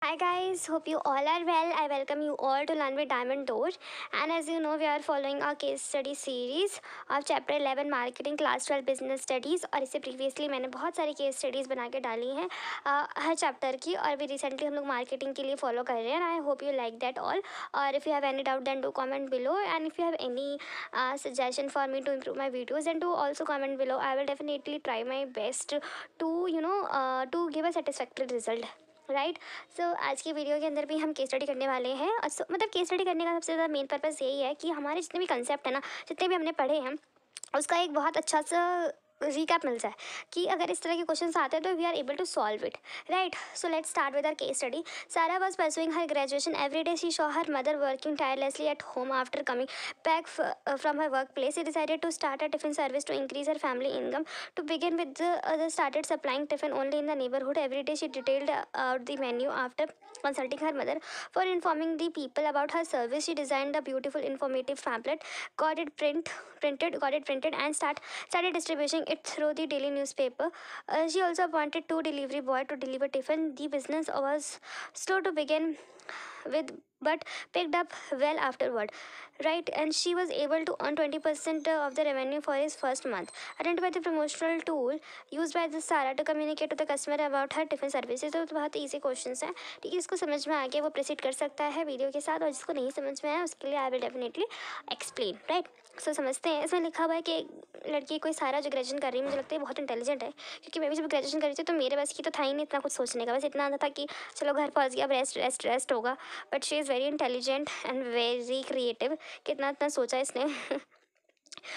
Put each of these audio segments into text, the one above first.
Hi guys, hope you all are well. I welcome you all to Learn with Diamond Door. And as you know, we are following our case study series of chapter eleven marketing class twelve business studies और इससे previously मैंने बहुत सारी case studies बना के डाली हैं हर chapter की और भी recently हम लोग marketing के लिए follow कर रहे हैं and I hope you like that all और have any doubt then do comment below and if you have any uh, suggestion for me to improve my videos then do also comment below. I will definitely try my best to you know uh, to give a satisfactory result. Right so so, आज की video के अंदर भी हम case study करने वाले हैं और so, मतलब केस स्टडी करने का सबसे ज़्यादा मेन पर्पज़ यही है कि हमारे जितने भी कंसेप्ट है ना जितने भी हमने पढ़े हैं उसका एक बहुत अच्छा सा रिकैप मिल जाए कि अगर इस तरह के क्वेश्चन आते हैं तो we are able to solve it right so let start with our case study Sara was pursuing her graduation every day she show her mother working tirelessly at home after coming back from her work place he decided to start a tiffin service to increase her family income to begin with started supplying tiffin only in the neighbourhood every day she detailed out the menu after consulting her mother for informing the people about her service she design the beautiful informative pamphlet got it print printed got it printed and start start distribution it through the daily newspaper. Uh, she also appointed two delivery boys to deliver tiffin. The business was slow to begin with but picked up well afterward right and she was able to earn 20% percent of the revenue for his first month identify the promotional tool used by the sara to communicate to the customer about her different services तो बहुत easy questions hai theek hai isko samajh mein aake wo proceed kar sakta hai video ke sath aur jisko nahi samajh mein aaya uske liye i will definitely explain right so samajhte hain isme likha hua hai ki ek ladki लड़की sara jo graduation kar rahi hai mujhe lagta hai bahut intelligent hai kyunki main bhi jab graduation kar rahi thi to mere मेरे ki to tha hi nahi itna kuch sochne ka bas itna इतना था कि चलो घर पहुंच गया अब rest rest rest होगा but she is very intelligent and very creative कितना इतना सोचा इसने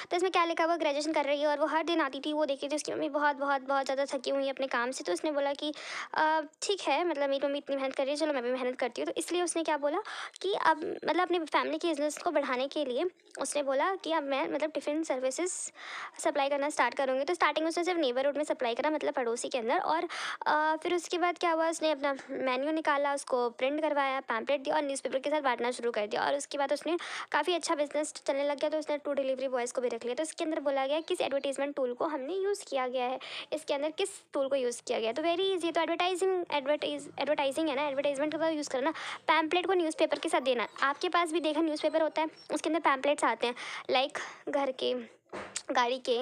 तो इसमें क्या लिखा हुआ ग्रेजुएशन कर रही है और वो हर दिन आती थी वो देखी थी उसकी मम्मी बहुत बहुत बहुत ज़्यादा थकी हुई है अपने काम से तो उसने बोला कि ठीक है मतलब मेरी मम्मी इतनी मेहनत कर रही है चलो मैं भी मेहनत करती हूँ तो इसलिए उसने क्या बोला कि अब मतलब अपने फैमिली के बिजनेस को बढ़ाने के लिए उसने बोला कि अब मैं मतलब टिफ़िन सर्विसेज सप्लाई करना स्टार्ट करूँगी तो स्टार्टिंग उसने सिर्फ नेबरहुड में सप्लाई करा मतलब पड़ोसी के अंदर और फिर उसके बाद क्या हुआ उसने अपना मेन्यू निकाला उसको प्रिंट करवाया पैम्पलेट दिया और न्यूज़पेपर के साथ बांटना शुरू कर दिया और उसके बाद उसने काफ़ी अच्छा बिज़नेस चलने लग गया तो उसने टू डिलीवरी बॉयज़ इसको भी रख लिया तो इसके अंदर बोला गया किस एडवर्टीजमेंट टूल को हमने यूज़ किया गया है इसके अंदर किस टूल को यूज़ किया गया तो वेरी ईजी तो एडवर्टाइजिंग एडवर्टाइज एडवर्टाइजिंग है ना एडवर्टाइजमेंट का यूज़ करना पैम्पलेट को न्यूज़पेपर के साथ देना आपके पास भी देखा न्यूज़पेपर होता है उसके अंदर पैम्पलेट्स आते हैं लाइक घर के गाड़ी के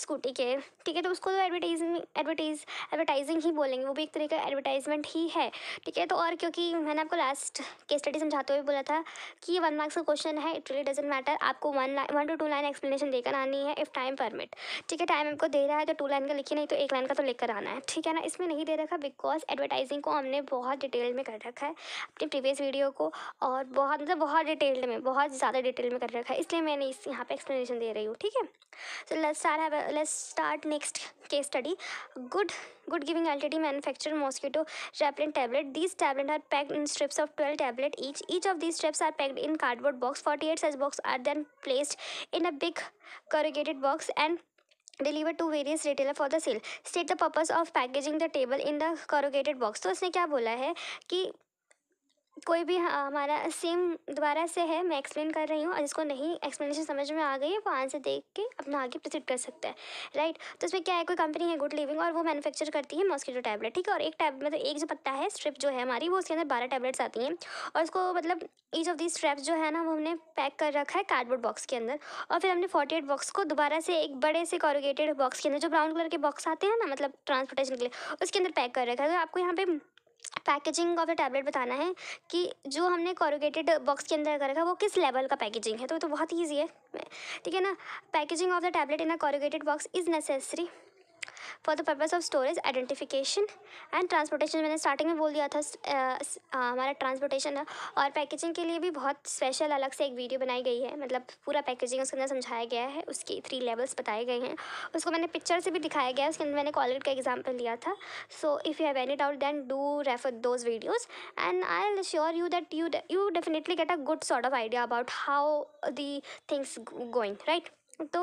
स्कूटी के ठीक है तो उसको तो एडवर्टाइजिंग एडवर्टाइज एडवर्टाइजिंग ही बोलेंगे वो भी एक तरह का एडवर्टाइजमेंट ही है ठीक है तो और क्योंकि मैंने आपको लास्ट के स्टडी समझाते हुए बोला था कि ये वन मार्क्स का क्वेश्चन है इट रिली डजेंट मैटर आपको one line one two two line explanation देकर आनी है इफ़ टाइम परमिट ठीक है टाइम हमको दे रहा है तो टू लाइन का लिखिए नहीं तो एक लाइन का तो लेकर आना है ठीक है ना इसमें नहीं दे रखा बिकॉज एडवर्टाइजिंग को हमने बहुत डिटेल में कर रखा है अपने प्रीवियस वीडियो को और बहुत मतलब बहुत डिटेल्ड में बहुत ज़्यादा डिटेल में कर रखा है इसलिए मैंने इस यहाँ पर एक्सप्लेनेशन दे रही हूँ ठीक है so let's start have a, let's start next case study good good giving ltd manufactured mosquito repellent tablet these tablet are packed in strips of 12 tablet each each of these strips are packed in cardboard box 48 such box are then placed in a big corrugated box and deliver to various retailer for the sale state the purpose of packaging the table in the corrugated box तो उसने क्या बोला है कि कोई भी हाँ, हमारा सेम दोबारा से है मैं एक्सप्लेन कर रही हूँ और जिसको नहीं एक्सप्लेनेशन समझ में आ गई है वो आंसर देख के अपना आगे प्रोसीड कर सकता है राइट तो इसमें क्या है कोई कंपनी है गुड लिविंग और वो मैनुफेक्चर करती है मॉस्किटो टैबलेट ठीक है और एक टैब मतलब एक जो पत्ता है स्ट्रिप जो है हमारी वो उसके अंदर बारह टैबलेट्स आती हैं और उसको मतलब ईच ऑफ दी स्ट्रैप्स जो है ना वो हमने पैक कर रखा है कार्डबोर्ड बॉक्स के अंदर और फिर हमने फोर्टी एट बॉक्स को दोबारा से एक बड़े से कॉरोगेटेड बॉक्स के अंदर जो ब्राउन कलर के बॉक्स आते हैं ना मतलब ट्रांसपोर्टेशन के लिए उसके अंदर पैक कर रखा है तो आपको यहाँ पे पैकेजिंग ऑफ द टैबलेट बताना है कि जो हमने कॉरोगेटेड बॉक्स के अंदर कर रखा है वो किस लेवल का पैकेजिंग है तो तो बहुत ईजी है ठीक है ना packaging of the tablet in a corrugated box is necessary for the purpose of storage identification and transportation मैंने स्टार्टिंग में बोल दिया था हमारा ट्रांसपोर्टेशन और पैकेजिंग के लिए भी बहुत स्पेशल अलग से एक वीडियो बनाई गई है मतलब पूरा पैकेजिंग उसके अंदर समझाया गया है उसके थ्री लेवल्स बताए गए हैं उसको मैंने पिक्चर से भी दिखाया गया है उसके अंदर मैंने कॉलर का एग्जाम्पल लिया था so if you have any doubt then do refer those videos and I'll sure you that you you definitely get a good sort of idea about how the things going right तो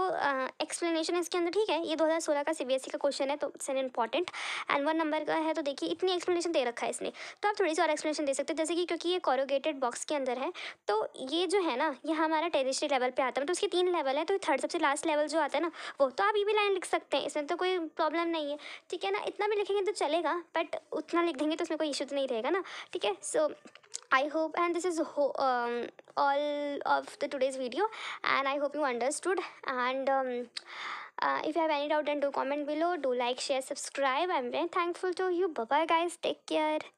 explanation है इसके अंदर ठीक है ये 2016 का CBSE e का question है तो it's an important and one number का है तो देखिए इतनी एक्सप्लेनेशन दे रखा है इसने तो आप थोड़ी सी और एक्सप्लेनेशन दे सकते हैं जैसे कि क्योंकि ये कॉरोगेटेड बॉक्स के अंदर है तो ये जो है ना ये हमारा टेरिस्ट्री लेवल पर आता है तो उसके तीन लेवल है तो थर्ड सबसे लास्ट लेवल जो आता है ना वो तो आप ये भी लाइन लिख सकते हैं इसमें तो कोई प्रॉब्लम नहीं है ठीक है ना इतना भी लिखेंगे तो चलेगा बट उतना लिख देंगे तो उसमें कोई इशू तो नहीं रहेगा ना ठीक है सो i hope and this is um, all of the today's video and i hope you understood and um, uh, if you have any doubt then do comment below do like share subscribe i'm very thankful to you bye bye guys take care